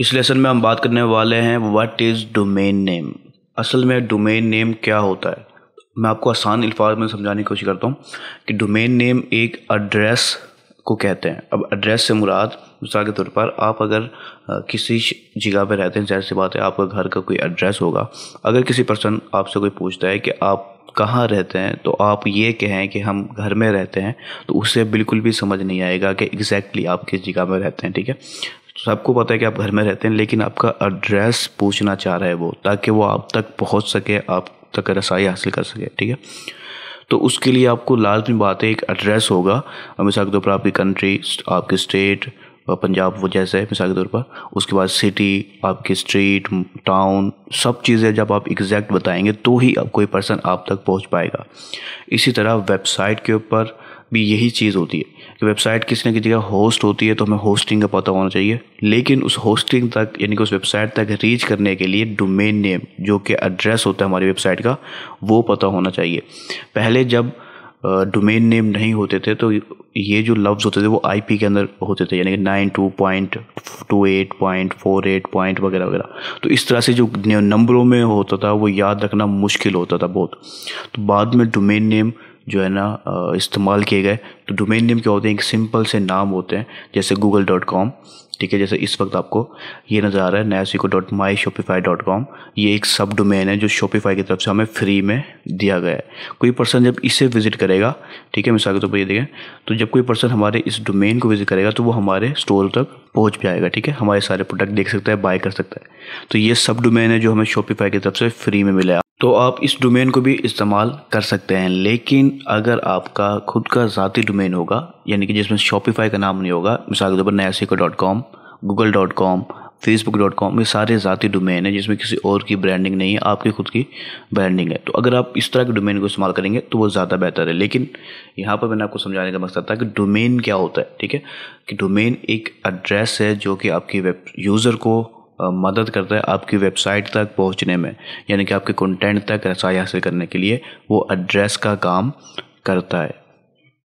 इस लेसन में हम बात करने वाले हैं व्हाट इज़ डोमेन नेम असल में डोमेन नेम क्या होता है मैं आपको आसान अल्फाज में समझाने की कोशिश करता हूँ कि डोमेन नेम एक एड्रेस को कहते हैं अब एड्रेस से मुराद मिसाल के तौर पर आप अगर किसी जगह पर रहते हैं सी बात है आपका घर का कोई एड्रेस होगा अगर किसी पर्सन आपसे कोई पूछता है कि आप कहाँ रहते हैं तो आप ये कहें कि हम घर में रहते हैं तो उससे बिल्कुल भी समझ नहीं आएगा कि एग्जैक्टली exactly आप किस जगह में रहते हैं ठीक है सबको पता है कि आप घर में रहते हैं लेकिन आपका एड्रेस पूछना चाह रहा है वो ताकि वो आप तक पहुंच सके आप तक रसाई हासिल कर सके ठीक है तो उसके लिए आपको लाजमी बात है एक एड्रेस होगा मिसाल के तौर पर आपकी कंट्री आपके स्टेट पंजाब वो जैसे है मिसाल के तौर पर उसके बाद सिटी आपकी स्ट्रीट टाउन सब चीज़ें जब आप एग्जैक्ट बताएंगे तो ही आप कोई पर्सन आप तक पहुंच पाएगा इसी तरह वेबसाइट के ऊपर भी यही चीज़ होती है कि वेबसाइट किसी ना किसी जगह होस्ट होती है तो हमें होस्टिंग का पता होना चाहिए लेकिन उस होस्टिंग तक यानी कि उस वेबसाइट तक रीच करने के लिए डोमेन नेम जो कि एड्रेस होता है हमारी वेबसाइट का वो पता होना चाहिए पहले जब डोमेन नेम नहीं होते थे तो ये जो लफ्ज़ होते थे वो आई के अंदर होते थे यानी कि nine two point two eight point four eight point वगैरह वगैरह तो इस तरह से जो नंबरों में होता था वो याद रखना मुश्किल होता था बहुत तो बाद में डोमेन नेम जो है ना इस्तेमाल किए गए तो डोमेन नेम क्या होते हैं एक सिंपल से नाम होते हैं जैसे गूगल डॉट कॉम ठीक है जैसे इस वक्त आपको ये नज़र आ रहा है Nayasiko dot my Shopify dot com ये एक सब डोमेन है जो शोपिफाई की तरफ से हमें फ्री में दिया गया है कोई पर्सन जब इसे विज़िट करेगा ठीक है मिसाल के तौर पर ये देखें तो जब कोई पर्सन हमारे इस डोमेन को विज़िट करेगा तो वो हमारे स्टोर तक पहुँच भी आएगा ठीक है हमारे सारे प्रोडक्ट देख सकता है बाय कर सकता है तो ये सब डोमेन है जो हमें शोपिफाई की तरफ से फ्री में मिला तो आप इस डोमेन को भी इस्तेमाल कर सकते हैं लेकिन अगर आपका खुद का ज़ाती डोमेन होगा यानी कि जिसमें शॉपिफाई का नाम नहीं होगा मिसाल के तौर पर Nayasiko dot com Google dot com Facebook dot com ये सारे ज़ाती डोमेन है जिसमें किसी और की ब्रांडिंग नहीं है आपकी खुद की ब्रांडिंग है तो अगर आप इस तरह के डोमेन को इस्तेमाल करेंगे तो वो ज़्यादा बेहतर है लेकिन यहाँ पर मैंने आपको समझाने का मकसद था कि डोमेन क्या होता है ठीक है कि डोमेन एक एड्रेस है जो कि आपकी वेब यूज़र को मदद करता है आपकी वेबसाइट तक पहुंचने में यानी कि आपके कंटेंट तक रसाई हासिल करने के लिए वो एड्रेस का काम करता है